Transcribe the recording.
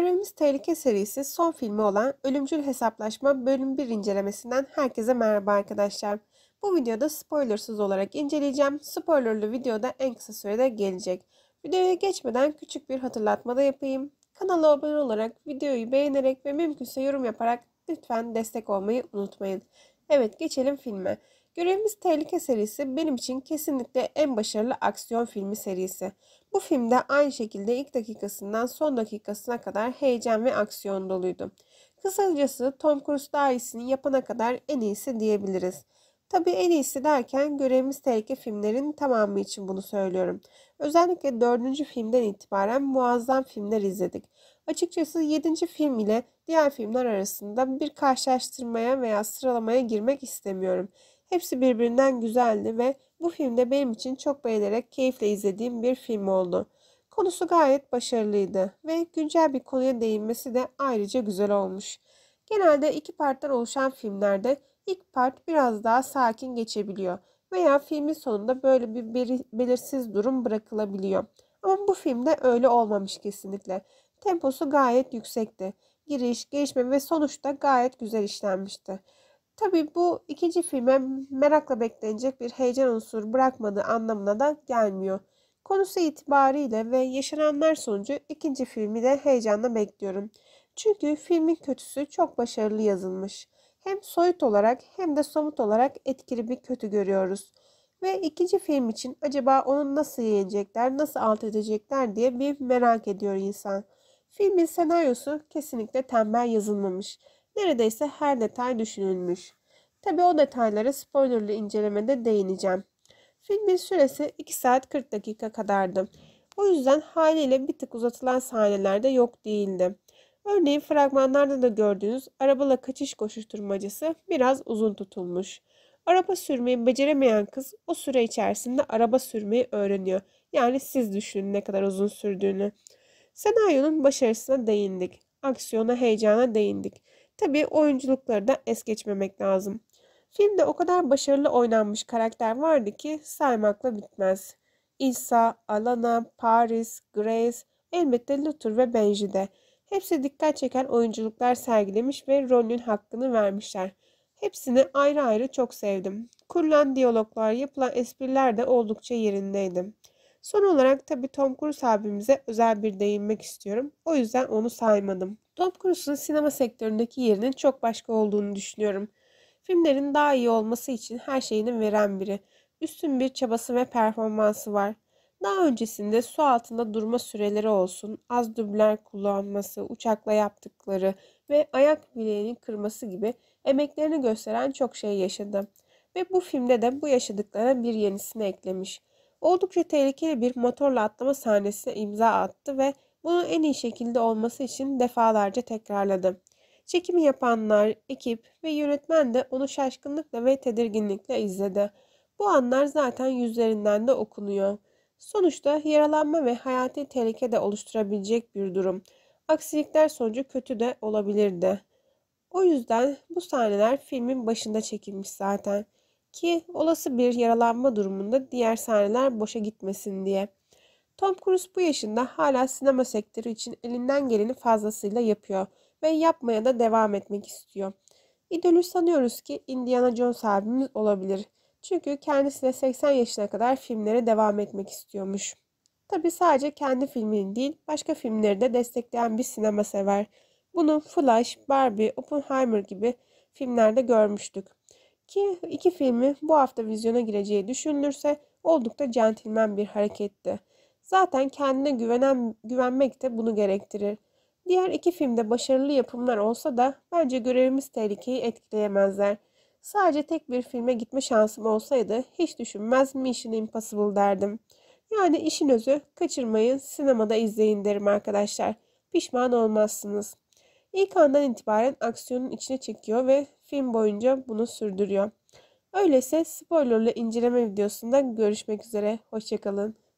Görevimiz Tehlike serisi son filmi olan Ölümcül Hesaplaşma bölüm 1 incelemesinden herkese merhaba arkadaşlar. Bu videoda spoilersız olarak inceleyeceğim. Spoilerlı videoda en kısa sürede gelecek. Videoya geçmeden küçük bir hatırlatma da yapayım. Kanala abone olarak, videoyu beğenerek ve mümkünse yorum yaparak lütfen destek olmayı unutmayın. Evet geçelim filme. Görevimiz Tehlike serisi benim için kesinlikle en başarılı aksiyon filmi serisi. Bu filmde aynı şekilde ilk dakikasından son dakikasına kadar heyecan ve aksiyon doluydu. Kısacası Tom Cruise daha iyisini yapana kadar en iyisi diyebiliriz. Tabii en iyisi derken görevimiz tehlike filmlerin tamamı için bunu söylüyorum. Özellikle dördüncü filmden itibaren muazzam filmler izledik. Açıkçası 7. film ile diğer filmler arasında bir karşılaştırmaya veya sıralamaya girmek istemiyorum. Hepsi birbirinden güzeldi ve bu filmde benim için çok beğenerek keyifle izlediğim bir film oldu. Konusu gayet başarılıydı ve güncel bir konuya değinmesi de ayrıca güzel olmuş. Genelde iki partiden oluşan filmlerde İlk part biraz daha sakin geçebiliyor veya filmin sonunda böyle bir belirsiz durum bırakılabiliyor. Ama bu filmde öyle olmamış kesinlikle. Temposu gayet yüksekti. Giriş, gelişme ve sonuçta gayet güzel işlenmişti. Tabii bu ikinci filme merakla beklenecek bir heyecan unsuru bırakmadığı anlamına da gelmiyor. Konusu itibariyle ve yaşananlar sonucu ikinci filmi de heyecanla bekliyorum. Çünkü filmin kötüsü çok başarılı yazılmış hem soyut olarak hem de somut olarak etkili bir kötü görüyoruz. Ve ikinci film için acaba onu nasıl yenecekler, nasıl alt edecekler diye bir merak ediyor insan. Filmin senaryosu kesinlikle tembel yazılmamış. Neredeyse her detay düşünülmüş. Tabi o detaylara spoilerlı incelemede değineceğim. Filmin süresi 2 saat 40 dakika kadardı. O yüzden haliyle bir tık uzatılan sahnelerde yok değildi. Örneğin fragmanlarda da gördüğünüz arabala kaçış koşuşturmacası biraz uzun tutulmuş. Araba sürmeyi beceremeyen kız o süre içerisinde araba sürmeyi öğreniyor. Yani siz düşünün ne kadar uzun sürdüğünü. Senaryonun başarısına değindik. Aksiyona, heyecana değindik. Tabii oyunculukları da es geçmemek lazım. Filmde o kadar başarılı oynanmış karakter vardı ki saymakla bitmez. İsa, Alana, Paris, Grace, elbette Luther ve Benji de. Hepsi dikkat çeken oyunculuklar sergilemiş ve rolünün hakkını vermişler. Hepsini ayrı ayrı çok sevdim. Kurulan diyaloglar, yapılan espriler de oldukça yerindeydi. Son olarak tabi Tom Cruise abimize özel bir değinmek istiyorum. O yüzden onu saymadım. Tom Cruise'un sinema sektöründeki yerinin çok başka olduğunu düşünüyorum. Filmlerin daha iyi olması için her şeyini veren biri. Üstün bir çabası ve performansı var. Daha öncesinde su altında durma süreleri olsun, az dübler kullanması, uçakla yaptıkları ve ayak bileğinin kırması gibi emeklerini gösteren çok şey yaşadı. Ve bu filmde de bu yaşadıklarına bir yenisini eklemiş. Oldukça tehlikeli bir motorla atlama sahnesine imza attı ve bunu en iyi şekilde olması için defalarca tekrarladı. Çekimi yapanlar, ekip ve yönetmen de onu şaşkınlıkla ve tedirginlikle izledi. Bu anlar zaten yüzlerinden de okunuyor. Sonuçta yaralanma ve hayati tehlike de oluşturabilecek bir durum. Aksilikler sonucu kötü de olabilirdi. O yüzden bu sahneler filmin başında çekilmiş zaten. Ki olası bir yaralanma durumunda diğer sahneler boşa gitmesin diye. Tom Cruise bu yaşında hala sinema sektörü için elinden geleni fazlasıyla yapıyor ve yapmaya da devam etmek istiyor. İdolü sanıyoruz ki Indiana Jones abimiz olabilir.'' Çünkü kendisi de 80 yaşına kadar filmlere devam etmek istiyormuş. Tabi sadece kendi filmini değil başka filmleri de destekleyen bir sinema sever. Bunu Flash, Barbie, Oppenheimer gibi filmlerde görmüştük. Ki iki filmi bu hafta vizyona gireceği düşünülürse oldukça centilmen bir hareketti. Zaten kendine güvenen, güvenmek de bunu gerektirir. Diğer iki filmde başarılı yapımlar olsa da bence görevimiz tehlikeyi etkileyemezler.'' Sadece tek bir filme gitme şansım olsaydı hiç düşünmez Mission Impossible derdim. Yani işin özü kaçırmayın sinemada izleyin derim arkadaşlar. Pişman olmazsınız. İlk andan itibaren aksiyonun içine çekiyor ve film boyunca bunu sürdürüyor. Öyleyse spoilerlı inceleme videosunda görüşmek üzere. Hoşçakalın.